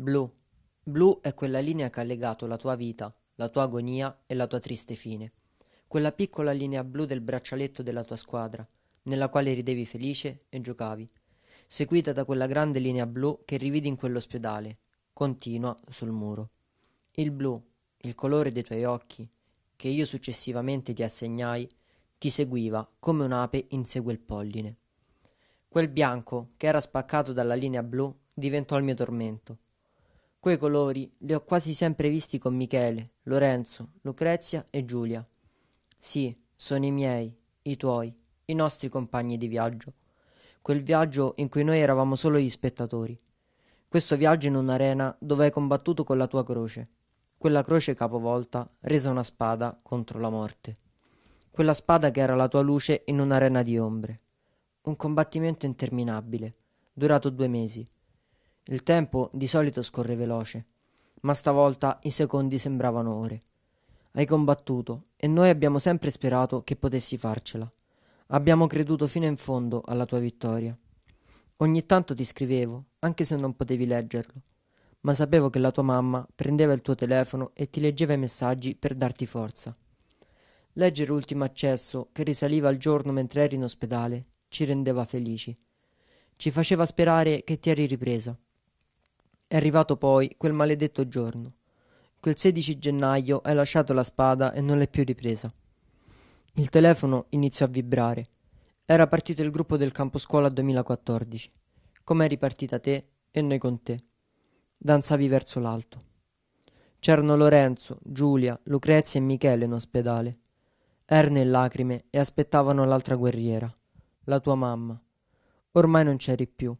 Blu: blu è quella linea che ha legato la tua vita, la tua agonia e la tua triste fine. Quella piccola linea blu del braccialetto della tua squadra, nella quale ridevi felice e giocavi, seguita da quella grande linea blu che rividi in quell'ospedale, continua sul muro. Il blu, il colore dei tuoi occhi, che io successivamente ti assegnai, ti seguiva come un'ape insegue il polline. Quel bianco, che era spaccato dalla linea blu, diventò il mio tormento Quei colori li ho quasi sempre visti con Michele, Lorenzo, Lucrezia e Giulia. Sì, sono i miei, i tuoi, i nostri compagni di viaggio. Quel viaggio in cui noi eravamo solo gli spettatori. Questo viaggio in un'arena dove hai combattuto con la tua croce. Quella croce capovolta, resa una spada contro la morte. Quella spada che era la tua luce in un'arena di ombre. Un combattimento interminabile, durato due mesi il tempo di solito scorre veloce, ma stavolta i secondi sembravano ore. Hai combattuto e noi abbiamo sempre sperato che potessi farcela. Abbiamo creduto fino in fondo alla tua vittoria. Ogni tanto ti scrivevo, anche se non potevi leggerlo, ma sapevo che la tua mamma prendeva il tuo telefono e ti leggeva i messaggi per darti forza. Leggere l'ultimo Accesso, che risaliva al giorno mentre eri in ospedale, ci rendeva felici. Ci faceva sperare che ti eri ripresa è arrivato poi quel maledetto giorno. Quel 16 gennaio hai lasciato la spada e non l'hai più ripresa. Il telefono iniziò a vibrare. Era partito il gruppo del campo scuola 2014. Com'è ripartita te e noi con te. Danzavi verso l'alto. C'erano Lorenzo, Giulia, Lucrezia e Michele in ospedale. Erne e lacrime e aspettavano l'altra guerriera, la tua mamma. Ormai non c'eri più,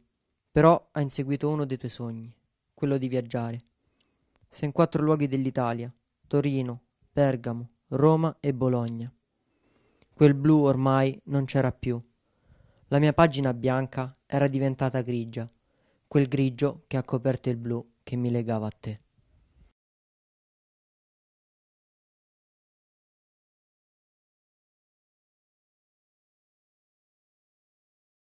però ha inseguito uno dei tuoi sogni quello di viaggiare. Se in quattro luoghi dell'Italia, Torino, Bergamo, Roma e Bologna. Quel blu ormai non c'era più. La mia pagina bianca era diventata grigia, quel grigio che ha coperto il blu che mi legava a te.